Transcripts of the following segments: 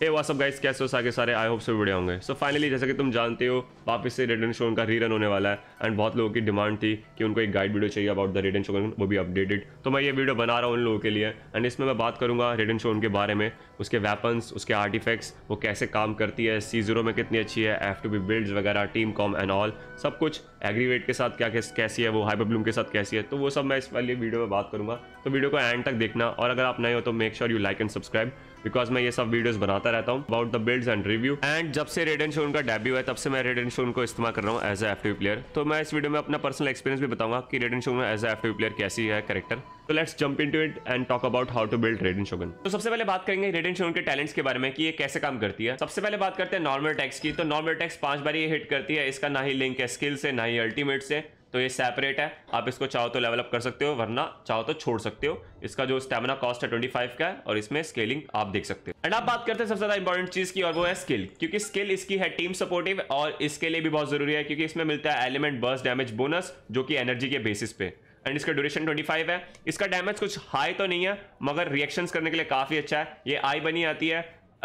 हे वह सब गाइस कैसे हो सके सारे आई होप से वीडियो होंगे सो फाइनली जैसे कि तुम जानते हो वापस से रिटर्न शोन का रीरन होने वाला है एंड बहुत लोगों की डिमांड थी कि उनको एक गाइड वीडियो चाहिए अबाउट द रिटर्न शोन वो भी अपडेटेड तो मैं ये वीडियो बना रहा हूँ उन लोगों के लिए एंड इसमें मैं बात करूँगा रिटर्न शोन के बारे में उसके वेपन्स उसके आर्टिफेक्ट्स वो कैसे काम करती है सी जीरो में कितनी अच्छी है एफ टू बी बिल्ड वगैरह टीम कॉम एंड ऑल सब कुछ एग्रीवेट के साथ क्या कैसी है वो हाइपर ब्लूम के साथ कैसी है तो वो सब मैं इस वाली वीडियो में बात करूँगा तो वीडियो को एंड तक देखना और अगर आप नए हो तो make sure you like and subscribe because मैं ये सब वीडियोस बनाता रहता हूँ about the build and review and जब से रेड एंड शोन का डेब्यू है तब से मैं रेड एंड शोन को इस्तेमाल कर रहा हूँ एज ए एफ प्लेयर तो मैं इस वीडियो में अपना पर्सनल एक्सपीरियंस भी बताऊंगा कि Raiden Shogun as a F player कैसी है करेक्टर तो let's jump into it and talk about how to build Raiden Shogun तो सबसे पहले बात करेंगे रेड एंड शोन के टैलेंट्स के बारे में कि ये कैसे काम करती है सबसे पहले बात करते हैं नॉर्मल टैक्स की तो नॉर्मल टैक्स पांच बार ये हिट करती है इसका ना ही लिंक है स्किल से ना ही अल्टीमेट से तो ये सेपरेट है आप इसको चाहो तो लेवलअप कर सकते हो वरना चाहो तो छोड़ सकते हो इसका जो स्टेमिना कॉस्ट है 25 का है और इसमें स्केलिंग आप देख सकते हो एंड आप बात करते हैं सबसे ज्यादा इंपॉर्टेंट चीज की और वो है स्किल क्योंकि स्किल इसकी है टीम सपोर्टिव और इसके लिए भी बहुत जरूरी है क्योंकि इसमें मिलता है एलिमेंट बर्स डैमेज बोनस जो कि एनर्जी के बेसिस पे एंड इसका ड्यूरेशन 25 है इसका डैमेज कुछ हाई तो नहीं है मगर रिएक्शंस करने के लिए काफ़ी अच्छा है ये आई बनी आती है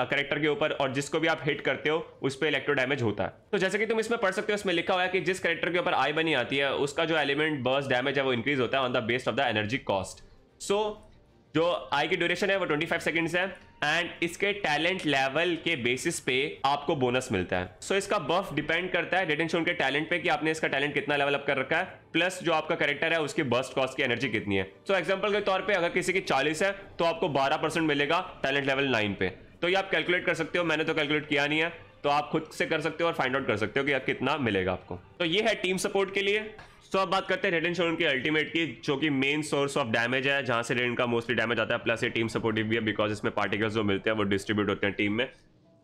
करेक्टर के ऊपर और जिसको भी आप हिट करते हो उस पर इलेक्ट्रो डैमेज होता है तो जैसे कि तुम इसमें पढ़ सकते हो इसमें लिखा हुआ है कि जिस करेक्टर के ऊपर आई बनी आती है उसका जो एलिमेंट बर्स डैमेज है वो इंक्रीज होता है on the best of the energy cost so जो आई की ड्यूरेशन है वो 25 सेकेंड्स है एंड इसके टैलेंट लेवल के बेसिस पे आपको बोनस मिलता है सो so, इसका बफ डिपेंड करता है डेट एंड के टैलेंट पे कि आपने इसका टैलेंट कितना लेवल अप कर रखा है प्लस जो आपका करेक्टर है उसकी बस्ट कॉस्ट की एनर्जी कितनी है सो so, एग्जांपल के तौर पे अगर किसी की 40 है तो आपको 12 परसेंट मिलेगा टैलेंट लेवल 9 पे तो ये आप कैलकुलेट कर सकते हो मैंने तो कैलकुलेट किया नहीं है तो आप खुद से कर सकते हो और फाइंड आउट कर सकते हो कि आप कितना मिलेगा आपको तो ये है टीम सपोर्ट के लिए तो आप अब बात करते हैं रेड एंड शोरूम की अल्टीमेट की जो कि मेन सोर्स ऑफ डैमेज है जहां से रेड का मोस्टली डैमेज आता है प्लस ये टीम सपोर्टिव भी है बिकॉज इसमें पार्टिकल्स जो मिलते हैं वो डिस्ट्रीब्यूट होते हैं टीम में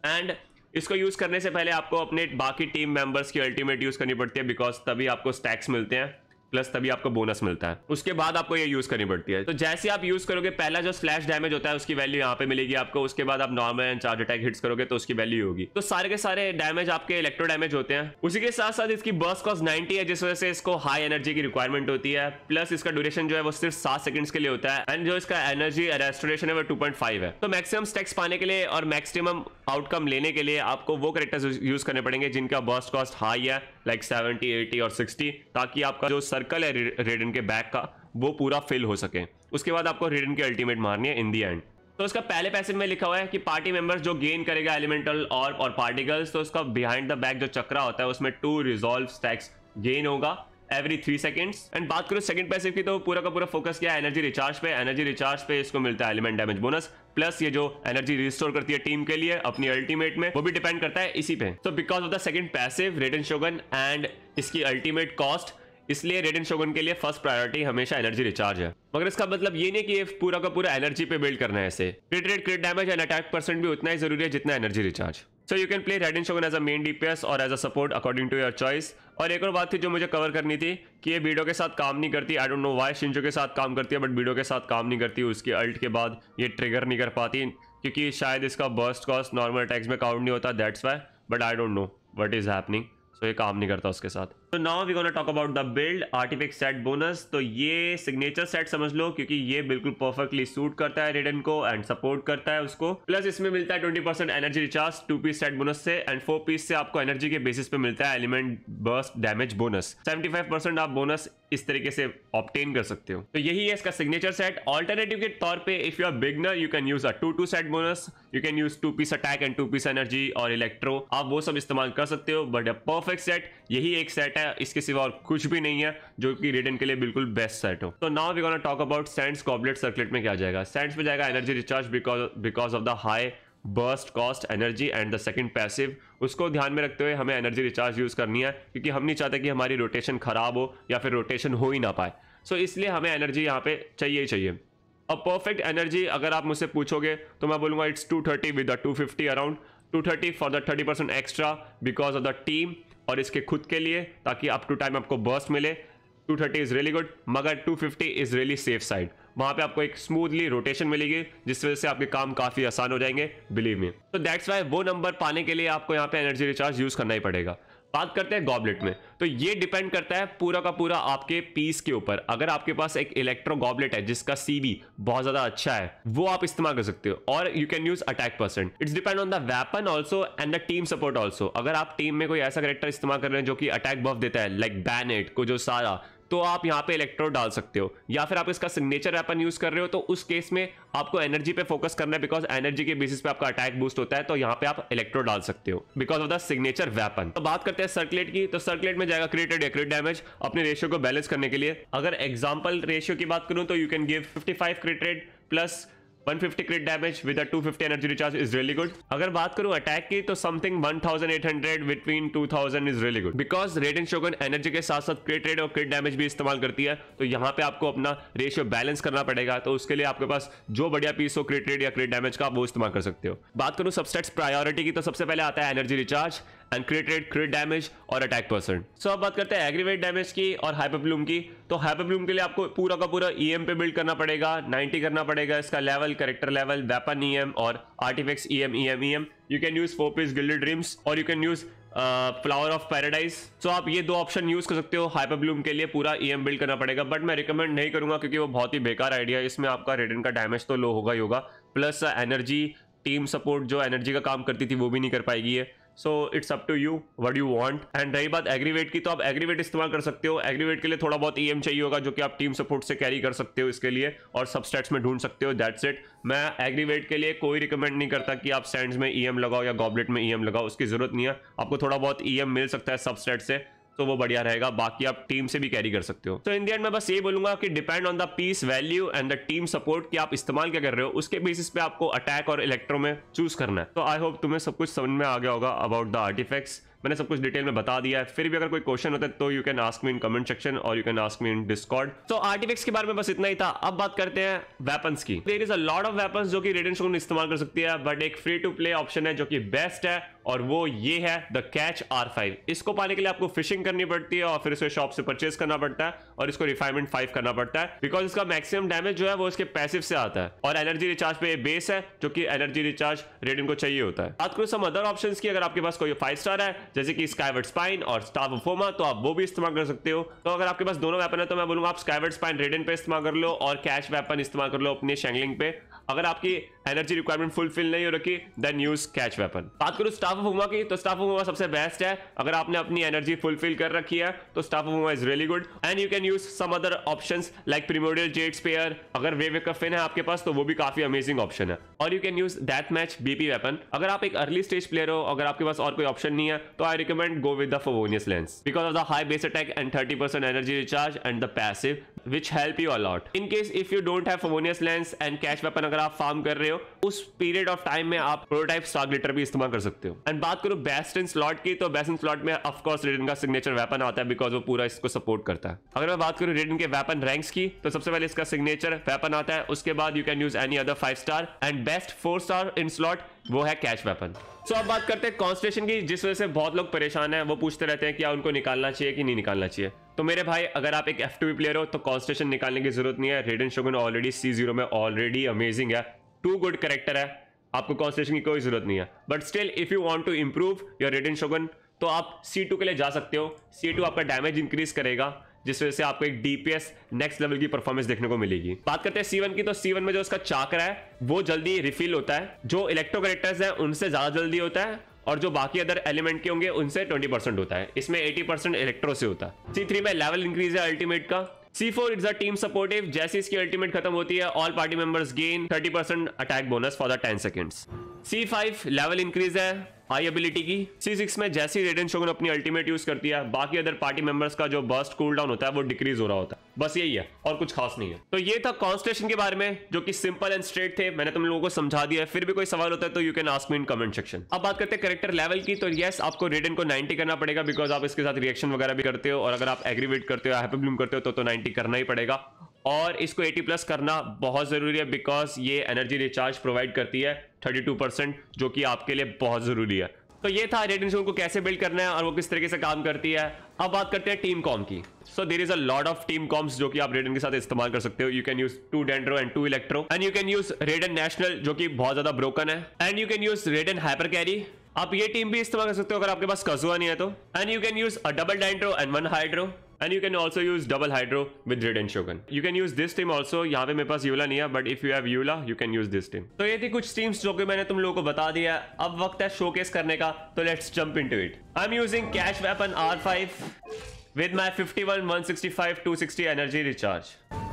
एंड इसको यूज़ करने से पहले आपको अपने बाकी टीम मेंबर्स की अल्टीमेट यूज़ करनी पड़ती है बिकॉज तभी आपको स्टैक्स मिलते हैं प्लस तभी आपको बोनस मिलता है उसके बाद आपको ये यूज करनी पड़ती है तो जैसे आप यूज करोगे पहला जो स्लैश डैमेज होता है उसकी वैल्यू यहाँ पे मिलेगी आपको उसके बाद आप normal and charge attack hits करोगे तो उसकी वैल्यू होगी तो सारे के सारे डैमेज आपके इलेक्ट्रो डैमेज होते हैं उसी के साथ साथ इसकी बर्स कॉस्ट नाइनटी है जिस वजह से इसको हाई एनर्जी की रिक्वायरमेंट होती है प्लस इसका ड्यूरेशन जो है वो सिर्फ सात सेकंड के लिए होता है एंड जो इसका एनर्जी रेस्टोरेशन है वो टू है तो मैक्सिमम स्टेक्स पाने के लिए और मैक्सिमम आउटकम लेने के लिए आपको वो करेक्टर यूज करने पड़ेंगे जिनका बर्स कॉस्ट हाई है लाइक सेवेंटी एटी और सिक्सटी ताकि आपका जो सर्कल है रेडन के बैक का वो पूरा फिल हो सके उसके बाद आपको रेडन की अल्टीमेट मारनी है इन दी एंड तो इसका पहले पैसे में लिखा हुआ है कि पार्टी मेंबर्स जो गेन करेगा एलिमेंटल और और पार्टिकल्स तो उसका बिहाइंड द बैक जो चक्रा होता है उसमें टू रिजॉल्व स्टैक्स गेन होगा एवरी थ्री सेकंड्स एंड बात करो सेकंड पैसिव की तो पूरा का पूरा फोकस किया एनर्जी रिचार्ज पे एनर्जी रिचार्ज पे इसको मिलता है एलिमेंट डैमेज बोनस प्लस ये जो एनर्जी रिस्टोर करती है टीम के लिए अपनी अल्टीमेट में वो भी डिपेंड करता है इसी पे तो because of the second passive Raiden Shogun and इसकी अल्टीमेट कॉस्ट इसलिए रेड एंड शोगन के लिए फर्स्ट प्रायोरिटी हमेशा एनर्जी रिचार्ज है मगर इसका मतलब ये नहीं कि ये पूरा का पूरा एनर्जी पे बिल्ड करना है इसे crit rate crit damage and attack percent भी उतना ही जरूरी है जितना energy recharge so you can play Raiden Shogun as a main DPS और as a support according to your choice और एक और बात थी जो मुझे कवर करनी थी कि ये बीडो के साथ काम नहीं करती I don't know why Shinjo के साथ काम करती है बट बीडो के साथ काम नहीं करती उसकी अल्ट के बाद ये ट्रिगर नहीं कर पाती क्योंकि शायद इसका बर्स्ट कॉस्ट नॉर्मल अटैक्स में काउंट नहीं होता that's why but I don't know what is happening so ये काम नहीं करता उसके साथ तो now we gonna talk about the build artifact set bonus तो ये सिग्नेचर सेट समझ लो क्योंकि ये बिल्कुल परफेक्टली सूट करता है रेडन को एंड सपोर्ट करता है उसको प्लस इसमें मिलता है 20% energy recharge two piece set bonus से एंड फोर पीस से आपको एनर्जी के बेसिस पे मिलता है element burst damage bonus seventy आप बोनस इस तरीके से ऑप्टेन कर सकते हो तो यही है इसका सिग्नेचर सेट ऑल्टरनेटिव के तौर पे if you are beginner you can use a two two set bonus you can use two piece attack and two piece energy और इलेक्ट्रो आप वो सब इस्तेमाल कर सकते हो बट अ परफेक्ट सेट यही एक सेट सेट है इसके सिवा और कुछ भी नहीं है जो कि रिडन के लिए बिल्कुल बेस्ट सेट हो तो now we gonna talk about sands goblet circlet में क्या जाएगा सेंड्स में जाएगा energy recharge because of the high burst cost energy and the second passive उसको ध्यान में रखते हुए हमें एनर्जी रिचार्ज यूज़ करनी है क्योंकि हम नहीं चाहते कि हमारी रोटेशन खराब हो या फिर रोटेशन हो ही ना पाए सो so, इसलिए हमें एनर्जी यहाँ पे चाहिए ही चाहिए अब परफेक्ट एनर्जी अगर आप मुझसे पूछोगे तो मैं बोलूँगा it's 230 with the 250 around 230 for the 30 percent extra because of the team और इसके खुद के लिए ताकि अप टू टाइम आपको बर्स्ट मिले 230 इज़ रियली गुड मगर 250 इज़ रियली सेफ साइड वहां पे आपको एक स्मूथली रोटेशन मिलेगी जिस वजह से आपके काम काफ़ी आसान हो जाएंगे बिलीव में तो दैट्स वाई वो नंबर पाने के लिए आपको यहाँ पे एनर्जी रिचार्ज यूज़ करना ही पड़ेगा बात करते हैं गॉबलेट में तो ये डिपेंड करता है पूरा का पूरा आपके पीस के ऊपर अगर आपके पास एक इलेक्ट्रो गॉबलेट है जिसका सीबी बहुत ज्यादा अच्छा है वो आप इस्तेमाल कर सकते हो और you can use attack percent it's depend on the weapon also and the team support also अगर आप टीम में कोई ऐसा करेक्टर इस्तेमाल कर रहे हैं जो कि अटैक बफ देता है लाइक बैनेट को जो सारा तो आप यहाँ पे इलेक्ट्रोड डाल सकते हो या फिर आप इसका सिग्नेचर वेपन यूज कर रहे हो तो उस केस में आपको एनर्जी पे फोकस करना है बिकॉज एनर्जी के बेसिस पे आपका अटैक बूस्ट होता है तो यहाँ पे आप इलेक्ट्रो डाल सकते हो because of the signature weapon तो बात करते हैं सर्कुलेट की तो सर्कुलेट में जाएगा क्रिएटेड एक्रेट डैमेज अपने रेशियो को बैलेंस करने के लिए अगर एग्जाम्पल रेशियो की बात करूँ तो you can give fifty five plus 150 crit damage with 250 energy recharge is really good अगर बात करूं अटैक की तो something 1800 between 2000 is really good because Raiden Shogun energy के साथ साथ क्रिट रेड और क्रिट डैमेज भी इस्तेमाल करती है तो यहाँ पे आपको अपना रेशियो बैलेंस करना पड़ेगा तो उसके लिए आपके पास जो बढ़िया पीस हो क्रिट रेड या क्रिट डैमेज का आप वो इस्तेमाल कर सकते हो बात करूँ सबसे प्रायोरिटी की तो सबसे पहले आता है energy recharge and crit rate crit damage और अटैक परसेंट सो अब बात करते हैं एग्रीवेट डैमेज की और हाइपरब्लूम की तो हाइपरब्लूम के लिए आपको पूरा का पूरा ई एम पे बिल्ड करना पड़ेगा 90 करना पड़ेगा इसका level character level weapon E M और artifacts E M E M E M you can use four piece gilded dreams और you can use flower of paradise so आप ये दो ऑप्शन यूज कर सकते हो हाइपर ब्लूम के लिए पूरा ई एम बिल्ड करना पड़ेगा बट मैं रिकमेंड नहीं करूंगा क्योंकि वो बहुत ही बेकार आइडिया है इसमें आपका रिटर्न का डैमेज तो लो होगा ही होगा प्लस एनर्जी टीम सपोर्ट जो एनर्जी का काम करती थी वो भी नहीं कर पाएगी है so it's up to you what you want and रही बात एग्रीवेट की तो आप एग्रीवेट इस्तेमाल कर सकते हो एग्रीवेट के लिए थोड़ा बहुत ई e चाहिए होगा जो कि आप टीम सपोर्ट से कैरी कर सकते हो इसके लिए और स्टेट्स में ढूंढ सकते हो दैट्स इट मैं एग्रीवेट के लिए कोई रिकमेंड नहीं करता कि आप सैंड में ई e लगाओ या गॉबलेट में ई e लगाओ उसकी जरूरत नहीं है आपको थोड़ा बहुत ई मिल सकता है सबस्टेट से तो वो बढ़िया रहेगा बाकी आप टीम से भी कैरी कर सकते हो तो इन दिन मैं बस ये बोलूंगा कि depend on the piece value and the team support की आप इस्तेमाल क्या कर रहे हो उसके बेसिस पे आपको अटैक और इलेक्ट्रो में चूज करना है तो आई होप तुम्हें सब कुछ समझ में आ गया होगा अबाउट द आर्टिफैक्ट्स मैंने सब कुछ डिटेल में बता दिया है फिर भी अगर कोई क्वेश्चन होता है तो you can ask me in comment section और you can ask me in Discord तो आर्टिफिक्स के बारे में बस इतना ही था अब बात करते हैं वेपन्स की there is a lot of weapons जो कि रेडियन इस्तेमाल कर सकती है बट एक फ्री टू प्ले ऑप्शन है जो कि बेस्ट है और वो ये है द कैच आर फाइव इसको पाने के लिए आपको फिशिंग करनी पड़ती है और फिर इसे शॉप से परचेज करना पड़ता है और इसको रिफाइनमेंट फाइव करना पड़ता है बिकॉज इसका मैक्सिमम डैमेज जो है वो इसके पैसिव से आता है और एनर्जी रिचार्ज पे बेस है जो कि एनर्जी रिचार्ज रेडिन को चाहिए होता है बात करूँ सम अदर ऑप्शन की अगर आपके पास कोई फाइव स्टार है जैसे कि स्काईवर्ड स्पाइन और स्टाफ फोमा तो आप वो भी इस्तेमाल कर सकते हो तो अगर आपके पास दोनों वेपन है तो मैं बोलूंगा आप स्काईवर्ड स्पाइन रेडिन पे इस्तेमाल कर लो और कैश वेपन इस्तेमाल कर लो अपने शेंगलिंग पे अगर आपकी एनर्जी रिक्वायरमेंट फुलफिल नहीं हो रखी देन यूज कैच वेपन बात करूँ स्टाफ ऑफ हुमा की तो स्टाफ ऑफ हुमा सबसे बेस्ट है अगर आपने अपनी एनर्जी फुलफिल कर रखी है तो staff of Homa is really good and you can use some other option like primordial jade spear अगर वे कफिन है आपके पास तो वो भी काफी अमेजिंग ऑप्शन है और you can use that match BP weapon अगर आप एक अर्ली स्टेज प्लेयर हो अगर आपके पास और कोई ऑप्शन नहीं है तो I recommend go with the Favonius lance because of the high base attack and thirty percent energy recharge and the passive which help you a lot in case if you don't have lance and catch weapon अगर अगर आप farm कर रहे हो उस period of time में आप prototype Stark litre भी इस्तेमाल कर सकते हो एंड बात करो बेस्ट इन स्लॉट की तो बेस्ट इन स्लॉट में ऑफकोर्स रिडन का सिग्नेचर वेपन आता है बिकॉज वो पूरा इसको सपोर्ट करता है अगर मैं बात करूँ रिडन के वेपन रैंक्स की तो सबसे पहले इसका सिग्नेचर वेपन आता है उसके बाद you can use any other five star and best four star in slot वो है कैश वेपन सो so, अब बात करते हैं कॉन्स्टेशन की जिस वजह से बहुत लोग परेशान हैं वो पूछते रहते हैं क्या उनको निकालना चाहिए कि नहीं निकालना चाहिए तो मेरे भाई अगर आप एक एफ टू प्लेयर हो तो कॉन्स्टेशन निकालने की जरूरत नहीं है Raiden Shogun already C zero में ऑलरेडी अमेजिंग है टू गुड करेक्टर है आपको कॉन्स्टेशन की कोई जरूरत नहीं है but still if you want to improve your Raiden Shogun तो आप सी टू के लिए जा सकते हो सी टू आपका डैमेज इंक्रीज करेगा जिस वजह से आपको एक डीपीएस नेक्स्ट लेवल की परफॉर्मेंस देखने को मिलेगी बात करते हैं सीवन की तो सीवन में जो उसका चाकर है वो जल्दी रिफिल होता है जो इलेक्ट्रो करेक्टर्स है उनसे ज्यादा जल्दी होता है और जो बाकी अदर एलिमेंट के होंगे उनसे 20 परसेंट होता है इसमें 80 परसेंट इलेक्ट्रो से होता है सी थ्री में लेवल इंक्रीज है अल्टीमेट का C four is a team supportive जैसे इसकी अल्टीमेट खत्म होती है all party members gain 30 percent attack bonus for the 10 seconds C five level increase है हाई एबिलिटी की सी सिक्स में जैसी रेडन शोगन अपनी अल्टीमेट यूज करती है बाकी अदर पार्टी मेंबर्स का जो बस्ट कूल डाउन होता है वो डिक्रीज हो रहा होता है बस यही है और कुछ खास नहीं है तो ये था कॉन्स्टेशन के बारे में जो कि सिंपल एंड स्ट्रेट थे मैंने तुम लोगों को समझा दिया है फिर भी कोई सवाल होता है तो you can ask me in comment section अब बात करते हैं करेक्टर लेवल की तो यस आपको रेडन को नाइनटी करना पड़ेगा बिकॉज आप इसके साथ रिएक्शन वगैरह भी करते हो और अगर आप एग्रीवेट करते हो हैप्पी करते हो तो, तो करना ही पड़ेगा और इसको 80 प्लस करना बहुत ज़रूरी है बिकॉज ये एनर्जी रिचार्ज प्रोवाइड करती है 32 परसेंट जो कि आपके लिए बहुत ज़रूरी है तो ये था रेड इंश्योरेंस को कैसे बिल्ड करना है और वो किस तरीके से काम करती है अब बात करते हैं टीम कॉम की so there is a lot of team comps जो कि आप रेडन के साथ इस्तेमाल कर सकते हो you can use two Dendro and two Electro and you can use Raiden national जो कि बहुत ज्यादा ब्रोकन है and you can use Raiden hyper carry आप ये टीम भी इस्तेमाल कर सकते हो अगर आपके पास कजुआ नहीं है तो and you can use a double Dendro and one Hydro and you can also use double Hydro with and Shogun you can use this team also यहाँ पे मेरे पास यूला नहीं है but if you have Eula you can use this team तो ये थी कुछ टीम्स जो कि मैंने तुम लोगों को बता दिया है अब वक्त है केस करने का तो let's into it I am using catch weapon R five with my fifty one one sixty five two sixty energy recharge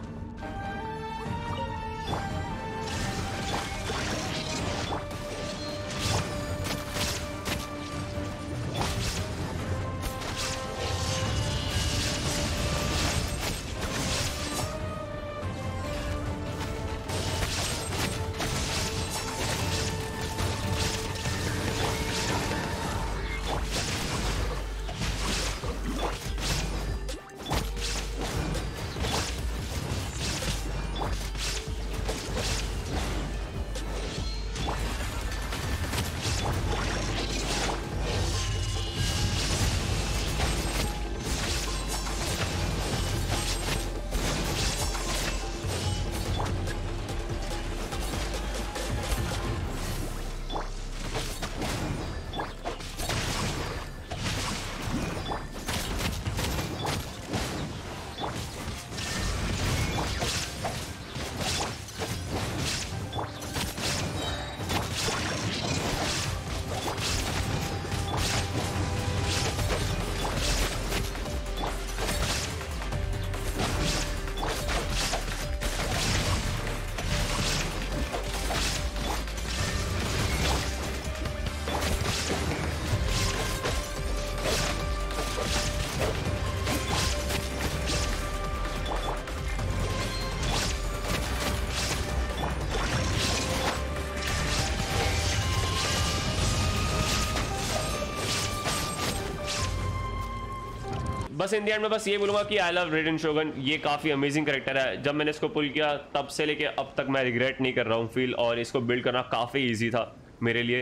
बस इंडियन में बस ये बोलूँगा कि आई लव रेड शोगन ये काफ़ी अमेजिंग करेक्टर है जब मैंने इसको पुल किया तब से लेके अब तक मैं रिग्रेट नहीं कर रहा हूँ फील और इसको बिल्ड करना काफ़ी ईजी था मेरे लिए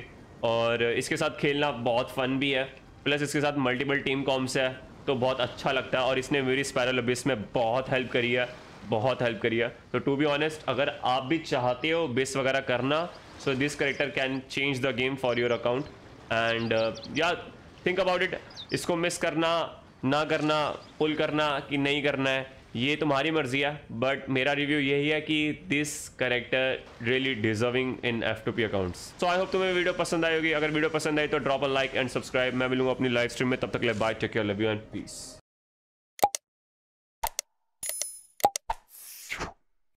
और इसके साथ खेलना बहुत फन भी है प्लस इसके साथ मल्टीपल टीम कॉम्स है तो बहुत अच्छा लगता है और इसने मेरी स्पैरल बिस में बहुत हेल्प करी है बहुत हेल्प करी है तो टू बी ऑनेस्ट अगर आप भी चाहते हो बिस वगैरह करना so this character can change the game for your account and या थिंक अबाउट इट इसको मिस करना ना करना पुल करना कि नहीं करना है ये तुम्हारी मर्जी है बट मेरा रिव्यू यही है कि this character really deserving in F two P accounts so I hope तुम्हें वीडियो पसंद आई होगी अगर वीडियो पसंद आई तो drop a like and subscribe मैं मिलूंगा अपनी लाइव स्ट्रीम में तब तक ले bye take care love you and piece